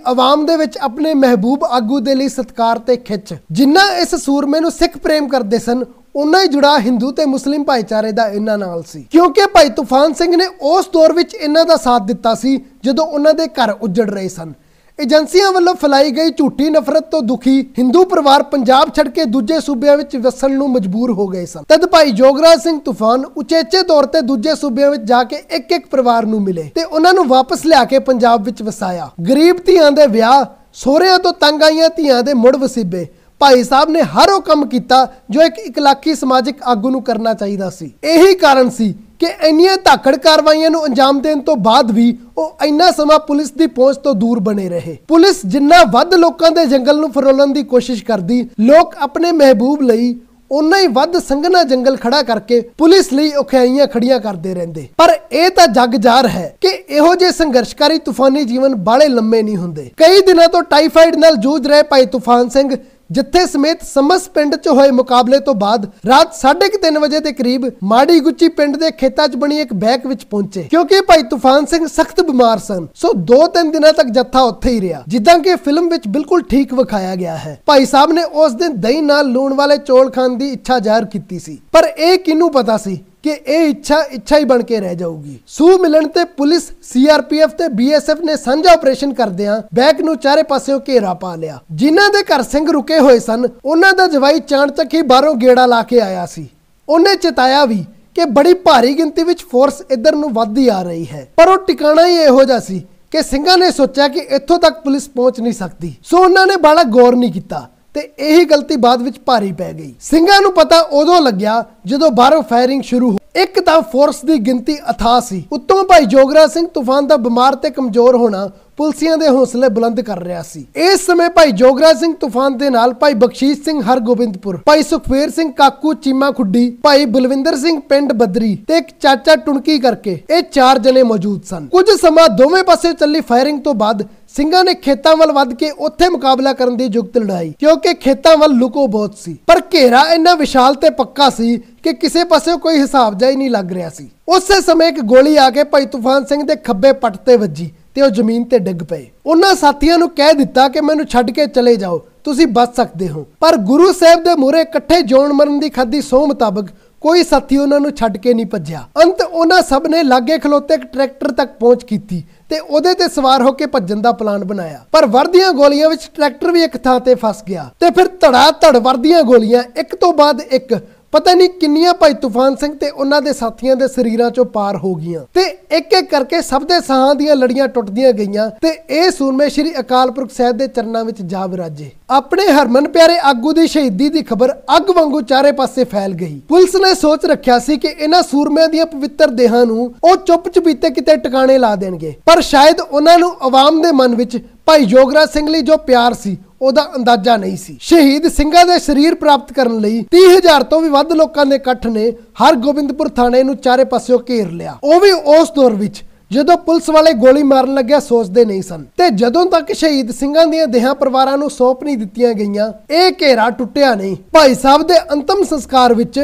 ਆਵਾਮ ਦੇ ਵਿੱਚ ਆਪਣੇ ਮਹਿਬੂਬ ਆਗੂ ਦੇ ਲਈ ਸਤਕਾਰ ਤੇ ਖਿੱਚ ਜਿੰਨਾ ਇਸ ਸੂਰਮੇ ਨੂੰ ਸਿੱਖ ਪ੍ਰੇਮ ਕਰਦੇ ਸਨ ਉਨਾ ਹੀ ਜੁੜਾ ਹਿੰਦੂ ਤੇ ਮੁਸਲਿਮ ਭਾਈਚਾਰੇ ਦਾ ਇਹਨਾਂ ਨਾਲ ਸੀ ਕਿਉਂਕਿ ਭਾਈ ਤੂਫਾਨ ਸਿੰਘ ਨੇ ਉਸ ਦੌਰ ਵਿੱਚ ਇਹਨਾਂ ਦਾ ਸਾਥ ਦਿੱਤਾ ਸੀ ਜਦੋਂ ਉਹਨਾਂ ਦੇ ਘਰ ਉੱਜੜ ਰਹੇ ਸਨ ਏਜੰਸੀਆਂ ਵੱਲੋਂ ਫੈਲਾਈ ਗਈ ਝੂਠੀ ਨਫ਼ਰਤ ਤੋਂ ਦੁਖੀ ਹਿੰਦੂ ਪਰਿਵਾਰ ਪੰਜਾਬ ਛੱਡ ਕੇ ਦੂਜੇ ਸੂਬਿਆਂ ਵਿੱਚ ਵਸਣ ਨੂੰ ਮਜਬੂਰ ਹੋ ਗਏ ਸਨ ਤਦ ਭਾਈ ਜੋਗਰਾਜ ਸਿੰਘ ਤੂਫਾਨ ਉਚੇਚੇ ਤੌਰ ਤੇ ਦੂਜੇ ਸੂਬਿਆਂ ਵਿੱਚ ਜਾ ਕੇ ਇੱਕ ਇੱਕ ਪਰਿਵਾਰ ਨੂੰ ਮਿਲੇ ਤੇ ਉਹਨਾਂ ਨੂੰ ਵਾਪਸ ਲਿਆ ਕੇ ਪੰਜਾਬ ਵਿੱਚ ਵਸਾਇਆ ਗਰੀਬ ਧੀਆਂ ਦੇ ਵਿਆਹ ਸੋਹਰਿਆਂ ਤੋਂ ਤੰਗ ਆਈਆਂ ਧੀਆਂ ਦੇ ਮੁੜ ਵਸੀਬੇ ਭਾਈ ਸਾਹਿਬ ਨੇ ਹਰ ਉਹ ਕੰਮ ਕੀਤਾ ਜੋ ਇੱਕ ਇਕਲਾਕੀ ਸਮਾਜਿਕ ਆਗੂ ਨੂੰ ਕਰਨਾ ਚਾਹੀਦਾ ਸੀ ਇਹੀ ਕਾਰਨ ਸੀ ਕਿ ਇੰਨੀਆਂ ਧਾਕੜ ਕਾਰਵਾਈਆਂ ਨੂੰ ਅੰਜਾਮ ਦੇਣ ਤੋਂ ਬਾਅਦ ਵੀ ਉਹ ਇੰਨਾ ਸਮਾਂ ਪੁਲਿਸ ਦੀ ਪਹੁੰਚ ਤੋਂ ਦੂਰ ਬਣੇ ਰਹੇ ਪੁਲਿਸ ਜਿੰਨਾ ਵੱਧ ਲੋਕਾਂ ਦੇ ਜੰਗਲ ਨੂੰ ਫਰੋਲਣ ਦੀ ਕੋਸ਼ਿਸ਼ ਕਰਦੀ ਲੋਕ ਆਪਣੇ ਮਹਿਬੂਬ ਲਈ ਉਨਾ ਹੀ ਵੱਧ ਸੰਘਣਾ ਜੰਗਲ ਖੜਾ ਕਰਕੇ ਪੁਲਿਸ ਲਈ ਔਖਾਈਆਂ ਖੜੀਆਂ ਕਰਦੇ ਰਹਿੰਦੇ ਪਰ ਇਹ ਤਾਂ ਜੱਗ ਜਾਰ ਹੈ ਕਿ ਇਹੋ ਜੇ ਸੰਘਰਸ਼ਕਾਰੀ ਤੂਫਾਨੀ ਜੀਵਨ ਬਾਲੇ ਲੰਮੇ ਨਹੀਂ ਹੁੰਦੇ ਕਈ ਦਿਨਾਂ ਤੋਂ ਟਾਈਫਾਈਡ ਨਾਲ ਜੂਝ ਰਹੇ ਭਾਈ ਤੂਫਾਨ ਸਿੰਘ ਜਿੱਥੇ ਸਮੇਤ ਸਮਸ ਪਿੰਡ 'ਚ ਹੋਏ ਮੁਕਾਬਲੇ ਤੋਂ ਬਾਅਦ ਰਾਤ 3:30 ਵਜੇ ਦੇ ਕਰੀਬ ਮਾੜੀ ਗੁੱਚੀ ਪਿੰਡ ਦੇ ਖੇਤਾਂ 'ਚ ਬਣੀ ਇੱਕ ਬੈਕ ਵਿੱਚ ਪਹੁੰਚੇ ਕਿਉਂਕਿ ਭਾਈ ਤੂਫਾਨ ਸਿੰਘ ਸਖਤ ਬਿਮਾਰ ਸਨ ਸੋ 2-3 ਦਿਨਾਂ ਤੱਕ ਜੱਥਾ ਉੱਥੇ ਹੀ ਰਿਹਾ ਜਿੱਦਾਂ ਕਿ ਫਿਲਮ ਵਿੱਚ ਬਿਲਕੁਲ ਠੀਕ ਵਿਖਾਇਆ ਗਿਆ ਹੈ ਭਾਈ ਸਾਹਿਬ ਨੇ ਉਸ ਦਿਨ ਦਹੀਂ ਨਾਲ ਲੂਣ ਵਾਲੇ ਚੋਲ ਖਾਣ ਦੀ ਇੱਛਾ ਜ਼ਾਹਰ ਕੀਤੀ ਸੀ ਪਰ ਇਹ ਕਿਨੂੰ ਪਤਾ ਸੀ ਕਿ ਇਹ ਇੱਛਾ ਇੱਛਾ ਹੀ ਬਣ ਕੇ ਰਹਿ ਜਾਊਗੀ ਸੂ ਮਿਲਣ ਤੇ ਪੁਲਿਸ ਸੀਆਰਪੀਐਫ ਤੇ ਬੀਐਸਐਫ ਨੇ ਸਾਂਝਾ ਆਪਰੇਸ਼ਨ ਕਰਦਿਆਂ ਬੈਕ ਨੂੰ ਚਾਰੇ ਪਾਸਿਓਂ ਘੇਰਾ ਪਾ ਲਿਆ ਜਿਨ੍ਹਾਂ ਦੇ ਘਰ ਸਿੰਘ ਰੁਕੇ ਹੋਏ ਸਨ ਉਹਨਾਂ ਦਾ ਜਵਾਈ ਤੱਕ ਹੀ ਬਾਹਰੋਂ ਗੇੜਾ ਲਾ ਕੇ ਆਇਆ ਸੀ ਉਹਨੇ ਚੇਤਾਇਆ ਵੀ ਕਿ ਬੜੀ ਭਾਰੀ ਗਿਣਤੀ ਵਿੱਚ ਫੋਰਸ ਇੱਧਰ ਨੂੰ ਵੱਧਦੀ ਆ ਰਹੀ ਹੈ ਪਰ ਉਹ ਟਿਕਾਣਾ ਹੀ ਇਹੋ ਜਿਹਾ ਸੀ ਕਿ ਸਿੰਘਾਂ ਨੇ ਸੋਚਿਆ ਕਿ ਇੱਥੋਂ ਤੱਕ ਪੁਲਿਸ ਪਹੁੰਚ ਨਹੀਂ ਸਕਦੀ ਸੋ ਉਹਨਾਂ ਨੇ ਬੜਾ ਗੌਰ ਨਹੀਂ ਕੀਤਾ ਤੇ ਇਹ ਗਲਤੀ ਬਾਅਦ ਵਿੱਚ ਭਾਰੀ ਪੈ ਗਈ ਸਿੰਘਾਂ ਨੂੰ ਪਤਾ ਉਦੋਂ ਲੱਗਿਆ ਜਦੋਂ ਬਾਹਰੋਂ ਫਾਇਰਿੰਗ ਸ਼ੁਰੂ ਹੋ ਇੱਕ ਤਾਂ ਫੋਰਸ ਦੀ ਗਿਣਤੀ ਅਥਾ ਸੀ ਉੱਤੋਂ ਭਾਈ ਜੋਗਰਾ ਸਿੰਘ ਤੂਫਾਨ ਦਾ ਬਿਮਾਰ ਤੇ ਕਮਜ਼ੋਰ ਹੋਣਾ ਪੁਲਸੀਆਂ ਦੇ ਹੌਸਲੇ ਬੁਲੰਦ ਕਰ ਰਿਹਾ ਸੀ ਇਸ ਸਮੇਂ ਭਾਈ ਜੋਗਰਾ ਸਿੰਘ ਤੂਫਾਨ ਦੇ ਨਾਲ ਭਾਈ ਬਖਸ਼ੀਸ਼ ਸਿੰਘ ਹਰਗੋਬਿੰਦਪੁਰ ਭਾਈ ਸੁਖਵੇਰ ਸਿੰਘ ਕਾਕੂ ਚੀਮਾ ਖੁੱਡੀ ਭਾਈ ਬਲਵਿੰਦਰ ਸਿੰਘ ਪਿੰਡ ਬੱਦਰੀ ਤੇ ਇੱਕ ਚਾਚਾ ਟੁਣਕੀ ਕਰਕੇ ਇਹ ਚਾਰ ਜਣੇ ਮੌਜੂਦ ਸਨ ਕੁਝ ਸਮਾਂ ਦੋਵੇਂ ਪਾਸੇ ਚੱਲੀ ਫਾਇਰਿੰਗ ਤੋਂ ਬਾਅਦ ਸਿੰਘਾਂ ਨੇ ਖੇਤਾਂ ਵੱਲ ਵੱਧ ਕੇ ਉੱਥੇ ਮੁਕਾਬਲਾ ਕਰਨ ਦੀ ਜੁਗਤ ਲੜਾਈ ਕਿਉਂਕਿ ਖੇਤਾਂ ਵੱਲ ਲੁਕੋ ਬਹੁਤ ਸੀ ਪਰ ਘੇਰਾ ਇੰਨਾ ਵਿਸ਼ਾਲ ਤੇ ਪੱਕਾ ਸੀ ਕਿ ਕਿਸੇ ਪਾਸੇ ਕੋਈ ਹਿਸਾਬ ਜਾਈ ਨਹੀਂ ਲੱਗ ਰਿਹਾ ਸੀ ਉਸੇ ਸਮੇਂ ਇੱਕ ਗੋਲੀ ਆ ਕੇ ਭਾਈ ਤੂਫਾਨ ਸਿੰਘ ਦੇ ਖੱਬੇ ਪੱਟ ਤੇ ਵੱਜੀ ਤੇ ਉਹ ਜ਼ਮੀਨ ਤੇ ਡਿੱਗ ਪਏ ਉਹਨਾਂ ਸਾਥੀਆਂ ਨੂੰ ਕਹਿ ਦਿੱਤਾ ਕਿ ਮੈਨੂੰ ਛੱਡ ਕੇ ਚਲੇ ਜਾਓ ਤੁਸੀਂ ਬਚ ਸਕਦੇ ਹੋ ਪਰ ਗੁਰੂ ਸਾਹਿਬ ਦੇ ਮੂਰੇ ਇਕੱਠੇ ਜੋਣ ਮਰਨ ਦੀ ਖਾਦੀ ਸੋਹ ਮੁਤਾਬਕ ਕੋਈ ਸਾਥੀ ਉਹਨਾਂ ਨੂੰ ਛੱਡ ਕੇ ਨਹੀਂ ਭੱਜਿਆ ਅੰਤ ਉਹਨਾਂ ਸਭ ਨੇ ਲਾਗੇ ਖਲੋਤੇ ਇੱਕ ਟਰੈਕਟਰ ਤੱਕ ਪਹੁੰਚ ਕੀਤੀ ਤੇ ਉਹਦੇ ਤੇ ਸਵਾਰ ਹੋ ਕੇ ਭੱਜਣ ਦਾ ਪਲਾਨ ਬਣਾਇਆ ਪਰ ਵਰਦੀਆਂ ਗੋਲੀਆਂ ਵਿੱਚ ਟਰੈਕਟਰ ਵੀ ਇੱਕ ਥਾਂ ਤੇ ਫਸ ਗਿਆ ਤੇ ਫਿਰ ਧੜਾ ਧੜ ਵਰਦੀਆਂ ਗੋਲੀਆਂ ਇੱਕ ਤੋਂ ਬਾਅਦ ਇੱਕ ਪਤਾ ਨਹੀਂ ਕਿੰਨੀਆਂ ਭਾਈ ਤੂਫਾਨ ਸਿੰਘ ਤੇ ਉਹਨਾਂ ਦੇ ਸਾਥੀਆਂ ਦੇ ਸਰੀਰਾਂ ਚੋਂ ਪਾਰ ਹੋ ਗਈਆਂ ਤੇ ਇੱਕ ਇੱਕ ਕਰਕੇ ਸਭ ਦੇ ਸਾਹਾਂ ਦੀਆਂ ਲੜੀਆਂ ਟੁੱਟਦੀਆਂ ਗਈਆਂ ਤੇ ਇਹ ਸੂਰਮੇ ਸ੍ਰੀ ਅਕਾਲ ਪੁਰਖ ਸਾਹਿਬ ਦੇ ਚਰਨਾਂ ਵਿੱਚ ਜਾ ਵਿਰਾਜੇ ਆਪਣੇ ਹਰਮਨ ਪਿਆਰੇ ਆਗੂ ਦੀ ਸ਼ਹੀਦੀ ਦੀ ਖਬਰ ਅੱਗ ਵਾਂਗੂ ਚਾਰੇ ਪਾਸੇ ਫੈਲ ਗਈ ਪੁਲਿਸ ਨੇ ਸੋਚ ਰੱਖਿਆ ਸੀ ਕਿ ਇਹਨਾਂ ਸੂਰਮਿਆਂ ਦੀਆਂ ਪਵਿੱਤਰ ਦੇਹਾਂ ਨੂੰ ਉਹ ਚੁੱਪ ਕਿਤੇ ਟਿਕਾਣੇ ਲਾ ਦੇਣਗੇ ਪਰ ਸ਼ਾਇਦ ਉਹਨਾਂ ਨੂੰ ਆਵਾਮ ਦੇ ਮਨ ਵਿੱਚ ਭਾਈ ਜੋਗਰਾ ਸਿੰਘ ਲਈ ਜੋ ਪਿਆਰ ਸੀ ਉਹਦਾ ਅੰਦਾਜ਼ਾ ਨਹੀਂ ਸੀ ਸ਼ਹੀਦ ਸਿੰਘਾਂ ਦੇ ਸਰੀਰ ਪ੍ਰਾਪਤ ਕਰਨ ਲਈ 30000 ਤੋਂ ਵੀ ਵੱਧ ਲੋਕਾਂ ਦੇ ਇਕੱਠ ਨੇ ਹਰ ਗੋਬਿੰਦਪੁਰ ਥਾਣੇ ਨੂੰ ਚਾਰੇ ਪਾਸਿਓਂ ਘੇਰ ਲਿਆ ਉਹ ਵੀ ਉਸ ਦੌਰ ਵਿੱਚ ਜਦੋਂ ਪੁਲਿਸ ਵਾਲੇ ਗੋਲੀ ਮਾਰਨ ਲੱਗਿਆ ਸੋਚਦੇ ਨਹੀਂ ਸਨ ਤੇ ਜਦੋਂ ਤੱਕ ਸ਼ਹੀਦ ਸਿੰਘਾਂ ਦੀਆਂ ਦੇਹਾਂ ਪਰਿਵਾਰਾਂ ਨੂੰ ਸੌਪ ਨਹੀਂ ਦਿੱਤੀਆਂ ਗਈਆਂ ਇਹ ਘੇਰਾ ਟੁੱਟਿਆ ਨਹੀਂ ਭਾਈ ਸਾਹਿਬ ਦੇ ਅੰਤਮ ਸੰਸਕਾਰ ਵਿੱਚ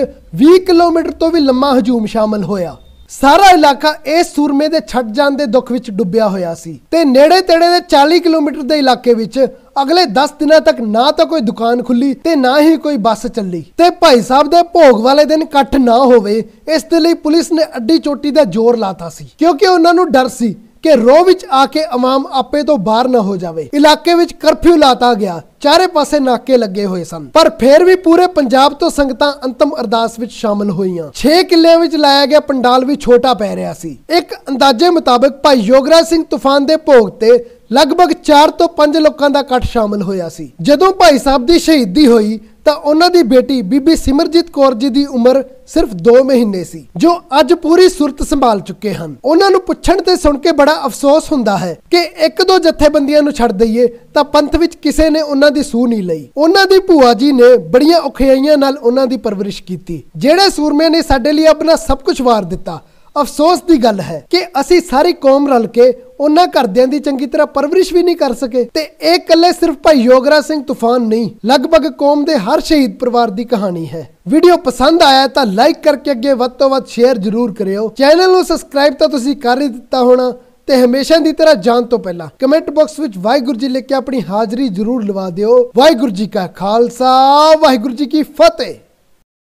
20 ਕਿਲੋਮੀਟਰ ਤੋਂ ਵੀ ਲੰਮਾ ਹਜੂਮ ਸ਼ਾਮਲ ਹੋਇਆ ਸਾਰਾ ਇਲਾਕਾ ਇਸ ਸੂਰਮੇ ਦੇ ਛੱਡ ਜਾਣ ਦੇ ਦੁੱਖ ਵਿੱਚ ਡੁੱਬਿਆ ਹੋਇਆ ਸੀ ਤੇ ਨੇੜੇ ਤੇੜੇ ਦੇ 40 ਕਿਲੋਮੀਟਰ ਦੇ ਇਲਾਕੇ ਵਿੱਚ ਅਗਲੇ 10 ਦਿਨਾਂ ਤੱਕ ਨਾ ਤਾਂ ਕੋਈ ਦੁਕਾਨ ਖੁੱਲੀ ਤੇ ਨਾ ਹੀ ਕੋਈ ਬੱਸ ਚੱਲੀ ਤੇ ਭਾਈ ਸਾਹਿਬ ਦੇ ਭੋਗ ਵਾਲੇ ਦਿਨ ਇਕੱਠ ਨਾ ਹੋਵੇ ਇਸ ਦੇ ਲਈ ਪੁਲਿਸ ਨੇ ਅੱਡੀ ਚੋਟੀ ਦਾ ਜ਼ੋਰ ਲਾਤਾ ਸੀ ਕਿਉਂਕਿ ਉਹਨਾਂ ਨੂੰ ਡਰ ਸੀ ਕਿ ਰੋ ਵਿੱਚ ਆ ਕੇ ਆਵਾਮ ਆਪੇ ਤੋਂ ਬਾਹਰ ਨਾ ਹੋ ਜਾਵੇ ਇਲਾਕੇ ਵਿੱਚ ਕਰਫਿਊ ਲਾਤਾ ਗਿਆ ਚਾਰੇ ਪਾਸੇ ਨਾਕੇ ਲੱਗੇ ਹੋਏ ਸਨ ਪਰ ਫਿਰ ਵੀ ਪੂਰੇ ਪੰਜਾਬ ਤੋਂ ਸੰਗਤਾਂ ਅੰਤਮ ਅਰਦਾਸ ਵਿੱਚ ਸ਼ਾਮਲ ਹੋਈਆਂ 6 ਕਿੱਲਿਆਂ ਵਿੱਚ ਲਾਇਆ ਗਿਆ ਪੰਡਾਲ ਵੀ ਛੋਟਾ ਪੈ ਰਿਹਾ ਸੀ ਇੱਕ ਅੰਦਾਜ਼ੇ ਮੁਤਾਬਕ ਭਾਈ ਯੋਗਰਾਜ ਸਿੰਘ ਤੂਫਾਨ ਦੇ ਭੋਗ ਤੇ ਲਗਭਗ 4 ਤੋਂ 5 ਲੋਕਾਂ ਦਾ ਇਕੱਠ ਸ਼ਾਮਲ ਹੋਇਆ ਸੀ ਜਦੋਂ ਭਾਈ ਸਾਹਿਬ ਦੀ ਸ਼ਹੀਦੀ ਹੋਈ ਤਾਂ ਉਹਨਾਂ ਦੀ ਬੇਟੀ ਬੀਬੀ ਸਿਮਰਜੀਤ ਕੌਰ ਜੀ ਦੀ ਉਮਰ ਸਿਰਫ 2 ਮਹੀਨੇ ਸੀ ਜੋ ਅੱਜ ਪੂਰੀ ਸੁਰਤ ਸੰਭਾਲ ਚੁੱਕੇ ਹਨ ਉਹਨਾਂ ਨੂੰ ਪੁੱਛਣ ਤੇ ਸੁਣ ਕੇ ਬੜਾ ਅਫਸੋਸ ਹੁੰਦਾ ਹੈ ਕਿ ਇੱਕ ਦੋ ਜਥੇਬੰਦੀਆਂ ਨੂੰ ਛੱਡ ਦਈਏ ਤਾਂ ਪੰਥ ਵਿੱਚ ਕਿਸੇ ਨੇ ਉਹਨਾਂ ਦੀ ਸੂ ਨਹੀਂ ਲਈ ਉਹਨਾਂ ਦੀ ਭੂਆ ਜੀ ਨੇ ਬੜੀਆਂ ਔਖਿਆਈਆਂ ਨਾਲ ਉਹਨਾਂ ਦੀ ਪਰਵਰਿਸ਼ ਕੀਤੀ ਜਿਹੜੇ ਸੂਰਮੇ ਨੇ ਸਾਡੇ ਲਈ ਆਪਣਾ ਸਭ ਕੁਝ ਵਾਰ ਦਿੱਤਾ ਅਫਸੋਸ ਦੀ ਗੱਲ ਹੈ ਕਿ ਅਸੀਂ ਸਾਰੀ ਕੌਮ ਰਲ ਕੇ ਉਹਨਾਂ ਘਰਦਿਆਂ ਦੀ ਚੰਗੀ ਤਰ੍ਹਾਂ ਪਰਵਰਿਸ਼ ਵੀ ਨਹੀਂ ਕਰ ਸਕੇ ਤੇ ਇਹ ਇਕੱਲੇ ਸਿਰਫ ਭਾਈ ਯੋਗਰਾ ਸਿੰਘ ਤੂਫਾਨ ਨਹੀਂ ਲਗਭਗ ਕੌਮ ਦੇ ਹਰ ਸ਼ਹੀਦ ਪਰਿਵਾਰ ਦੀ ਕਹਾਣੀ ਹੈ ਵੀਡੀਓ ਪਸੰਦ ਆਇਆ ਤਾਂ ਲਾਈਕ ਕਰਕੇ ਅੱਗੇ ਵੱਧ ਤੋਂ ਵੱਧ ਸ਼ੇਅਰ ਜ਼ਰੂਰ ਕਰਿਓ ਚੈਨਲ ਨੂੰ ਸਬਸਕ੍ਰਾਈਬ ਤਾਂ ਤੁਸੀਂ ਕਰ ਹੀ ਦਿੱਤਾ ਹੋਣਾ ਤੇ ਹਮੇਸ਼ਾ ਦੀ ਤਰ੍ਹਾਂ ਜਾਣ ਤੋਂ ਪਹਿਲਾਂ ਕਮੈਂਟ ਬਾਕਸ ਵਿੱਚ ਵਾਹਿਗੁਰੂ ਜੀ ਲਿਖ ਕੇ ਆਪਣੀ ਹਾਜ਼ਰੀ ਜ਼ਰੂਰ ਲਵਾ ਦਿਓ ਵਾਹਿਗੁਰੂ ਜੀ ਕਾ ਖਾਲਸਾ ਵਾਹਿਗੁਰੂ ਜੀ ਕੀ ਫਤਿਹ